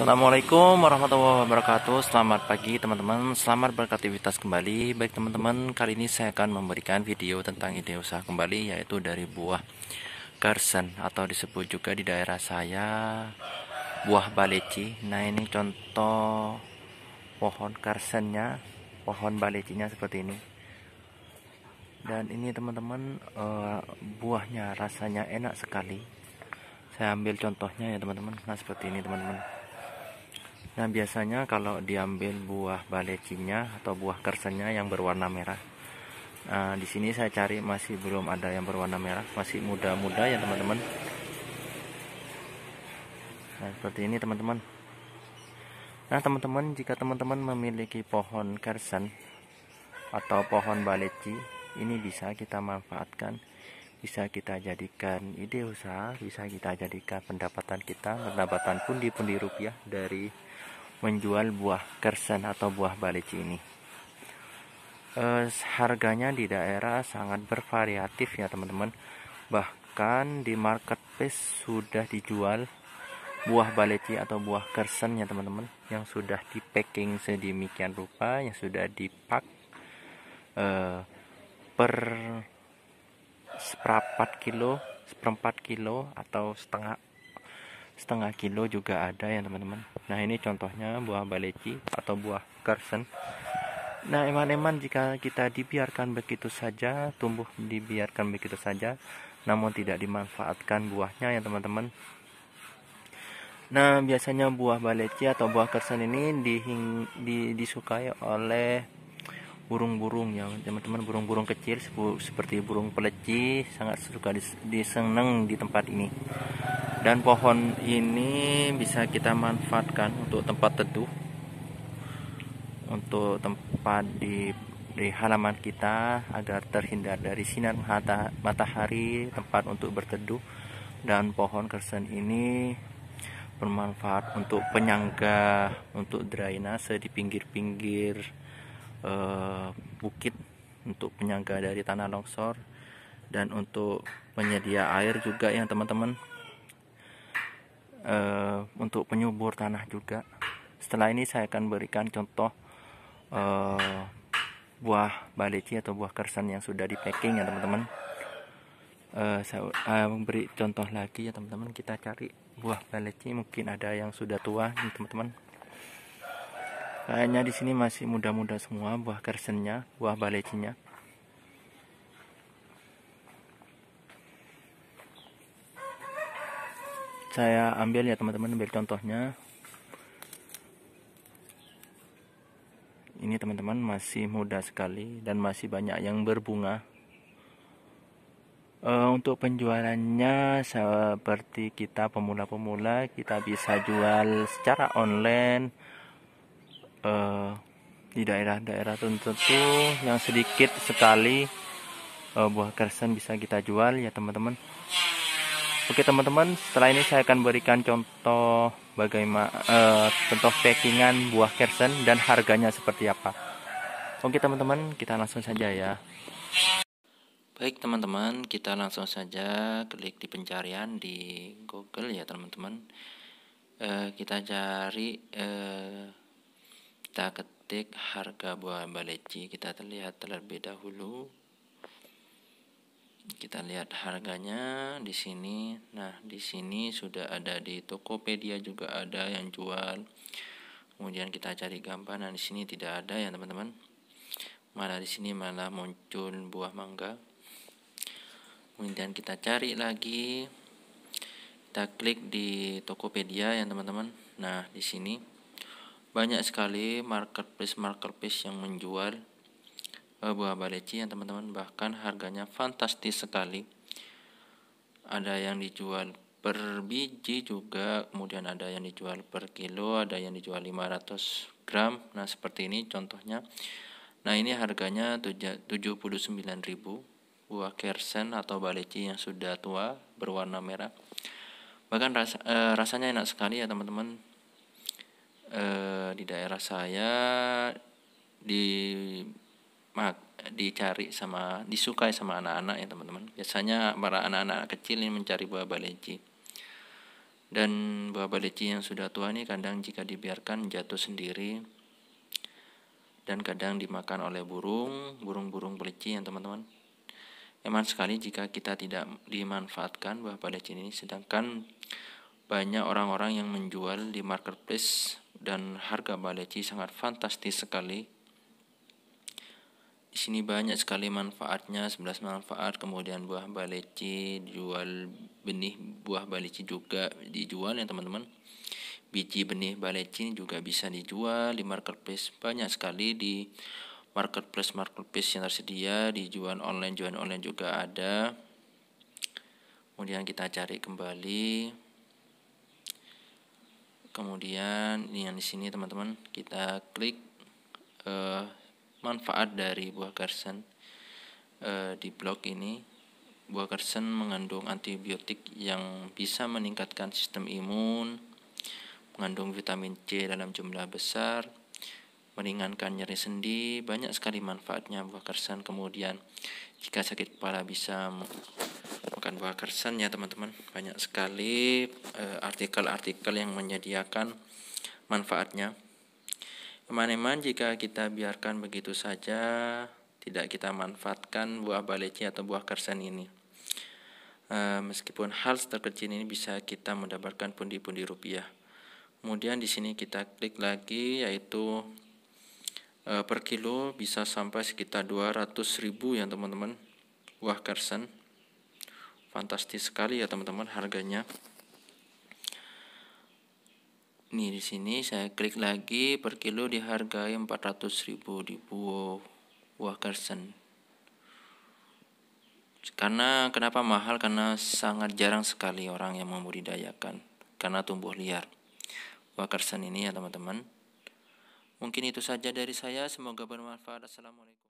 Assalamualaikum warahmatullahi wabarakatuh Selamat pagi teman-teman Selamat beraktivitas kembali Baik teman-teman kali ini saya akan memberikan video tentang ide usaha kembali Yaitu dari buah kersen Atau disebut juga di daerah saya Buah baleci Nah ini contoh pohon garsennya Pohon balecinya seperti ini Dan ini teman-teman eh, Buahnya rasanya enak sekali saya ambil contohnya ya teman-teman nah seperti ini teman-teman Nah biasanya kalau diambil buah balecinya atau buah kersennya yang berwarna merah. Nah, di sini saya cari masih belum ada yang berwarna merah, masih muda-muda ya teman-teman. Nah seperti ini teman-teman. Nah teman-teman jika teman-teman memiliki pohon kersen atau pohon baleci ini bisa kita manfaatkan bisa kita jadikan ide usaha, bisa kita jadikan pendapatan kita, pendapatan pundi-pundi rupiah dari menjual buah kersen atau buah balici ini. E, harganya di daerah sangat bervariatif ya teman-teman. Bahkan di marketplace sudah dijual buah balici atau buah kersen ya teman-teman yang sudah di packing sedemikian rupa, yang sudah dipak e, eh, per seperempat kilo seperempat kilo atau setengah setengah kilo juga ada ya teman-teman nah ini contohnya buah baleci atau buah kersen nah eman-eman jika kita dibiarkan begitu saja tumbuh dibiarkan begitu saja namun tidak dimanfaatkan buahnya ya teman-teman nah biasanya buah baleci atau buah kersen ini di, disukai oleh burung-burung ya teman-teman burung-burung kecil seperti burung peleci sangat suka diseneng di tempat ini dan pohon ini bisa kita manfaatkan untuk tempat teduh untuk tempat di di halaman kita agar terhindar dari sinar matahari tempat untuk berteduh dan pohon kersen ini bermanfaat untuk penyangga untuk drainase di pinggir-pinggir Eh, bukit untuk penyangga dari tanah longsor dan untuk penyedia air juga ya teman-teman eh, untuk penyubur tanah juga setelah ini saya akan berikan contoh eh, buah baleci atau buah kersen yang sudah di packing ya teman-teman uh, saya uh, eh, beri contoh lagi ya teman-teman kita cari buah baleci mungkin ada yang sudah tua nih teman-teman Kayaknya di sini masih muda-muda semua buah kersennya, buah balecinya. Saya ambil ya teman-teman, ambil contohnya. Ini teman-teman masih muda sekali dan masih banyak yang berbunga. e, untuk penjualannya seperti kita pemula-pemula kita bisa jual secara online uh, di daerah-daerah tertentu yang sedikit sekali uh, buah kersen bisa kita jual ya teman-teman oke teman-teman setelah ini saya akan berikan contoh bagaimana uh, eh, contoh packingan buah kersen dan harganya seperti apa oke teman-teman kita langsung saja ya baik teman-teman kita langsung saja klik di pencarian di google ya teman-teman uh, kita cari uh, kita ketik harga buah baleci kita terlihat terlebih dahulu kita lihat harganya di sini nah di sini sudah ada di Tokopedia juga ada yang jual kemudian kita cari gambar nah di sini tidak ada ya teman-teman malah di sini malah muncul buah mangga kemudian kita cari lagi kita klik di Tokopedia ya teman-teman nah di sini banyak sekali marketplace marketplace yang menjual uh, buah baleci yang teman-teman bahkan harganya fantastis sekali ada yang dijual per biji juga kemudian ada yang dijual per kilo ada yang dijual 500 gram nah seperti ini contohnya nah ini harganya 79.000 buah kersen atau baleci yang sudah tua berwarna merah bahkan ras, eh, rasanya enak sekali ya teman-teman eh, di daerah saya di mak dicari sama disukai sama anak-anak ya teman-teman biasanya para anak-anak kecil ini mencari buah baleci dan buah baleci yang sudah tua ini kadang jika dibiarkan jatuh sendiri dan kadang dimakan oleh burung burung-burung beleci ya teman-teman emang sekali jika kita tidak dimanfaatkan buah baleci ini sedangkan banyak orang-orang yang menjual di marketplace dan harga baleci sangat fantastis sekali. Di sini banyak sekali manfaatnya, 11 manfaat, kemudian buah baleci dijual, benih buah baleci juga dijual ya teman-teman. Biji benih baleci juga bisa dijual di marketplace, banyak sekali di marketplace marketplace yang tersedia dijual online jual online juga ada kemudian kita cari kembali kemudian ini yang di sini teman-teman kita klik uh, manfaat dari buah kersen uh, eh, di blog ini buah kersen mengandung antibiotik yang bisa meningkatkan sistem imun mengandung vitamin C dalam jumlah besar meringankan nyeri sendi banyak sekali manfaatnya buah kersen kemudian jika sakit kepala bisa buah kersen ya teman-teman banyak sekali eh, artikel-artikel yang menyediakan manfaatnya teman-teman jika kita biarkan begitu saja tidak kita manfaatkan buah baleci atau buah kersen ini eh, meskipun hal terkecil ini bisa kita mendapatkan pundi-pundi rupiah kemudian di sini kita klik lagi yaitu eh, per kilo bisa sampai sekitar 200 ribu ya teman-teman buah kersen fantastis sekali ya teman-teman harganya nih di sini saya klik lagi per kilo dihargai 400.000 di buah Wakersen karena kenapa mahal karena sangat jarang sekali orang yang membudidayakan karena tumbuh liar Wakersen ini ya teman-teman mungkin itu saja dari saya semoga bermanfaat assalamualaikum